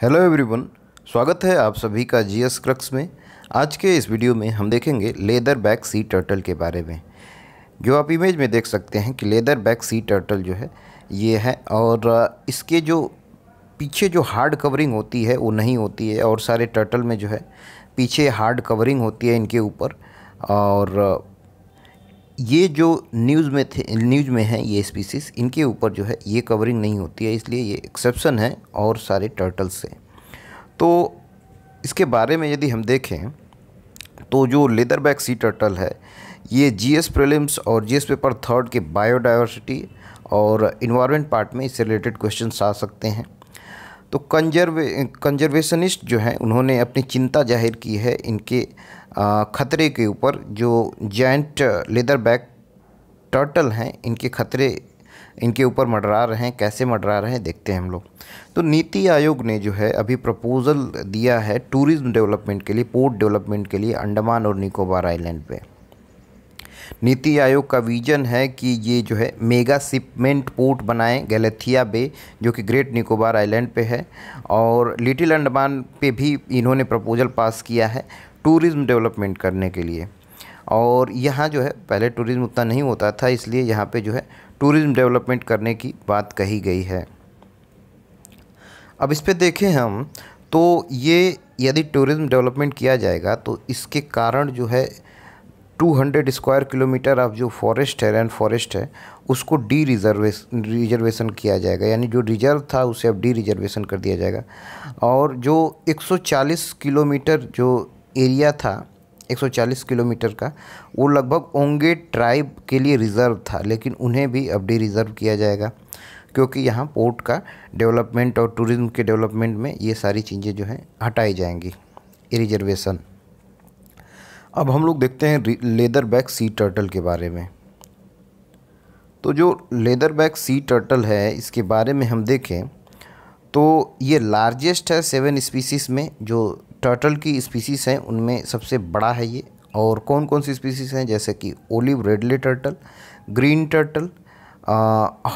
hello everyone स्वागत है आप सभी का जीएस क्रक्स में आज के इस वीडियो में हम देखेंगे लेदर बैक सी टर्टल के बारे में जो आप इमेज में देख सकते हैं कि लेदर बैक सी टर्टल जो है ये है और इसके जो पीछे जो हार्ड कवरिंग होती है वो नहीं होती है और सारे टर्टल में जो है पीछे हार्ड कवरिंग होती है इनके ऊपर और ये जो न्यूज़ में थे न्यूज़ में है ये स्पीसीज इनके ऊपर जो है ये कवरिंग नहीं होती है इसलिए ये एक्सेप्शन है और सारे टर्टल्स से तो इसके बारे में यदि हम देखें तो जो लेदर बैग सी टर्टल है ये जीएस प्रीलिम्स और जीएस पेपर थर्ड के बायोडाइवर्सिटी और इन्वायरमेंट पार्ट में इससे रिलेटेड क्वेश्चन आ सकते हैं तो कंजर्वे कंजर्वेशनिस्ट जो हैं उन्होंने अपनी चिंता जाहिर की है इनके ख़तरे के ऊपर जो जैंट लेदर बैक टर्टल हैं इनके ख़तरे इनके ऊपर मडरा रहे हैं कैसे मडरा रहे हैं देखते हैं हम लोग तो नीति आयोग ने जो है अभी प्रपोज़ल दिया है टूरिज़्म डेवलपमेंट के लिए पोर्ट डेवलपमेंट के लिए अंडमान और निकोबार आइलैंड पर नीति आयोग का विजन है कि ये जो है मेगा सिपमेंट पोर्ट बनाएं गैलेथिया बे जो कि ग्रेट निकोबार आइलैंड पे है और लिटिल अंडमान पे भी इन्होंने प्रपोजल पास किया है टूरिज़्म डेवलपमेंट करने के लिए और यहाँ जो है पहले टूरिज़्म उतना नहीं होता था इसलिए यहाँ पे जो है टूरिज़्म डेवलपमेंट करने की बात कही गई है अब इस पर देखें हम तो ये यदि टूरिज़्म डेवलपमेंट किया जाएगा तो इसके कारण जो है 200 स्क्वायर किलोमीटर ऑफ जो फॉरेस्ट है रैन फॉरेस्ट है उसको डी रिजर्वेशन रिजर्वेशन किया जाएगा यानी जो रिजर्व था उसे अब डी रिजर्वेशन कर दिया जाएगा और जो 140 किलोमीटर जो एरिया था 140 किलोमीटर का वो लगभग ओंगे ट्राइब के लिए रिज़र्व था लेकिन उन्हें भी अब डी रिज़र्व किया जाएगा क्योंकि यहाँ पोर्ट का डेवलपमेंट और टूरिज़्म के डेवलपमेंट में ये सारी चीज़ें जो हैं हटाई जाएंगी रिजर्वेशन अब हम लोग देखते हैं लेदर बैक सी टर्टल के बारे में तो जो लेदर बैक सी टर्टल है इसके बारे में हम देखें तो ये लार्जेस्ट है सेवन स्पीसीज़ में जो टर्टल की स्पीसीज़ हैं उनमें सबसे बड़ा है ये और कौन कौन सी स्पीसीज़ हैं जैसे कि olive ridley turtle green turtle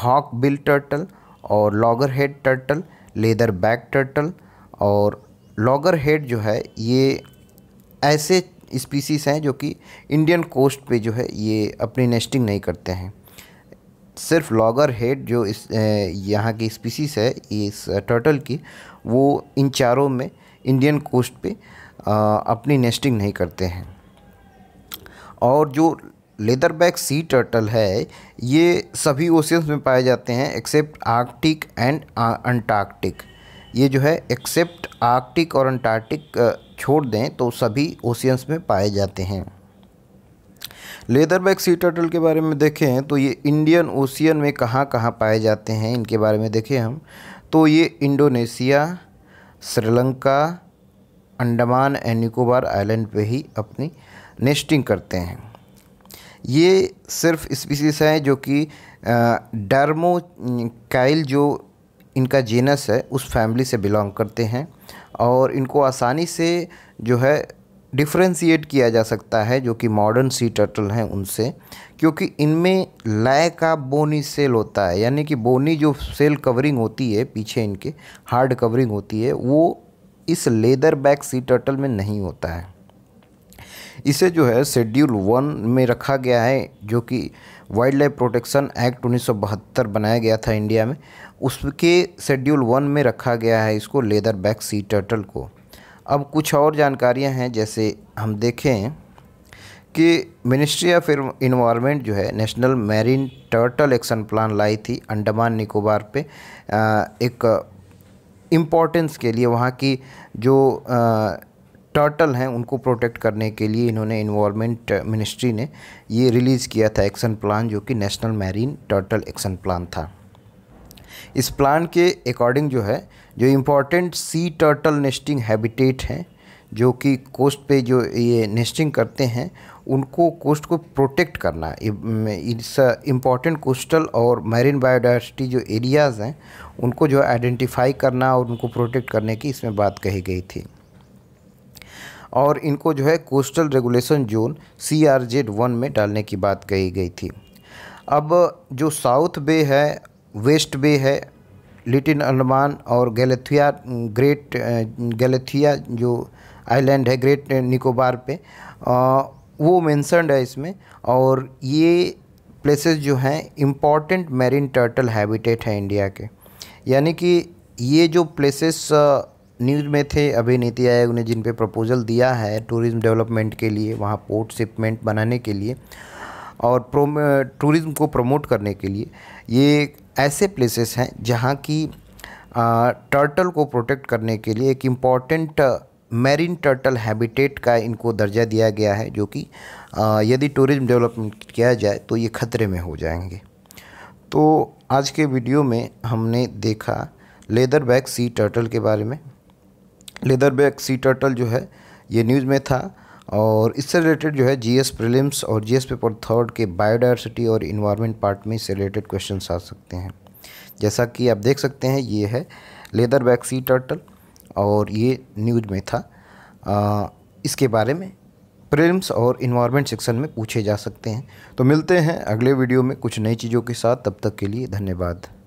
hawksbill turtle और loggerhead turtle leatherback turtle और लॉगर हेड जो है ये ऐसे स्पीसीज हैं जो कि इंडियन कोस्ट पे जो है ये अपनी नेस्टिंग नहीं करते हैं सिर्फ लॉगर हेड जो इस यहाँ की स्पीसीज है इस टर्टल की वो इन चारों में इंडियन कोस्ट पे आ, अपनी नेस्टिंग नहीं करते हैं और जो लेदर बैग सी टर्टल है ये सभी ओशियंस में पाए जाते हैं एक्सेप्ट आर्कटिक एंड अंटार्कटिक ये जो है एक्सेप्ट आर्कटिक और अंटार्कटिक छोड़ दें तो सभी ओशियंस में पाए जाते हैं लेदर बैग सी टर्टल के बारे में देखें तो ये इंडियन ओशियन में कहाँ कहाँ पाए जाते हैं इनके बारे में देखें हम तो ये Indonesia Sri Lanka Andaman and Nicobar island पे ही अपनी नेस्टिंग करते हैं ये सिर्फ स्पीसीज हैं जो कि डर्मोकाइल जो इनका जीनस है उस फैमिली से बिलोंग करते हैं और इनको आसानी से जो है डिफ्रेंशिएट किया जा सकता है जो कि मॉडर्न सी टर्टल हैं उनसे क्योंकि इनमें लय का बोनी सेल होता है यानी कि बोनी जो सेल कवरिंग होती है पीछे इनके हार्ड कवरिंग होती है वो इस लेदर बैक सी टर्टल में नहीं होता है इसे जो है शेड्यूल वन में रखा गया है जो कि वाइल्ड लाइफ प्रोटेक्शन एक्ट उन्नीस बनाया गया था इंडिया में उसके शेड्यूल वन में रखा गया है इसको लेदर बैक सी टर्टल को अब कुछ और जानकारियां हैं जैसे हम देखें कि मिनिस्ट्री ऑफ इन्वायरमेंट जो है national marine turtle action plan लाई थी अंडमान निकोबार पे एक इम्पोर्टेंस के लिए वहाँ की जो टर्टल हैं उनको प्रोटेक्ट करने के लिए इन्होंने इन्वामेंट मिनिस्ट्री uh, ने ये रिलीज़ किया था एक्शन प्लान जो कि national marine turtle action plan था इस प्लान के अकॉर्डिंग जो है जो important sea turtle nesting habitat हैं जो कि कोस्ट पे जो ये नेस्टिंग करते हैं उनको कोस्ट को प्रोटेक्ट करना इस इम्पॉर्टेंट uh, कोस्टल और मैरीन बायोडाइवर्सिटी जो एरियाज़ हैं उनको जो आइडेंटिफाई करना और उनको प्रोटेक्ट करने की इसमें बात कही गई थी और इनको जो है coastal regulation zone C R Z one में डालने की बात कही गई थी अब जो साउथ बे है वेस्ट बे है लिटिन अंडमान और गैलेथिया ग्रेट गैलेथिया जो आइलैंड है ग्रेट निकोबार पे आ, वो मैंसनड है इसमें और ये प्लेसेस जो हैं इम्पॉर्टेंट मेरीन टर्टल हैबिटेट हैं इंडिया के यानी कि ये जो प्लेसेस न्यूज़ में थे अभी नीति आयोग ने जिन पे प्रपोजल दिया है टूरिज़्म डेवलपमेंट के लिए वहाँ पोर्ट शिपमेंट बनाने के लिए और प्रोम टूरिज़्म को प्रमोट करने के लिए ये ऐसे प्लेसेस हैं जहाँ की टर्टल को प्रोटेक्ट करने के लिए एक इम्पॉर्टेंट मैरीन टर्टल हैबिटेट का इनको दर्जा दिया गया है जो कि यदि टूरिज्म डेवलपमेंट किया जाए तो ये ख़तरे में हो जाएंगे तो आज के वीडियो में हमने देखा लेदर बैग सी टर्टल के बारे में लेदर बैग सी टर्टल जो है ये न्यूज़ में था और इससे रिलेटेड जो है जीएस प्रीलिम्स और जीएस पेपर थर्ड के बायोडाइवर्सिटी और इन्वायरमेंट पार्ट में इससे रिलेटेड क्वेश्चन आ सकते हैं जैसा कि आप देख सकते हैं ये है लेदर बैग सी टर्टल और ये न्यूज में था आ, इसके बारे में प्रिलिम्स और इन्वायरमेंट सेक्शन में पूछे जा सकते हैं तो मिलते हैं अगले वीडियो में कुछ नई चीज़ों के साथ तब तक के लिए धन्यवाद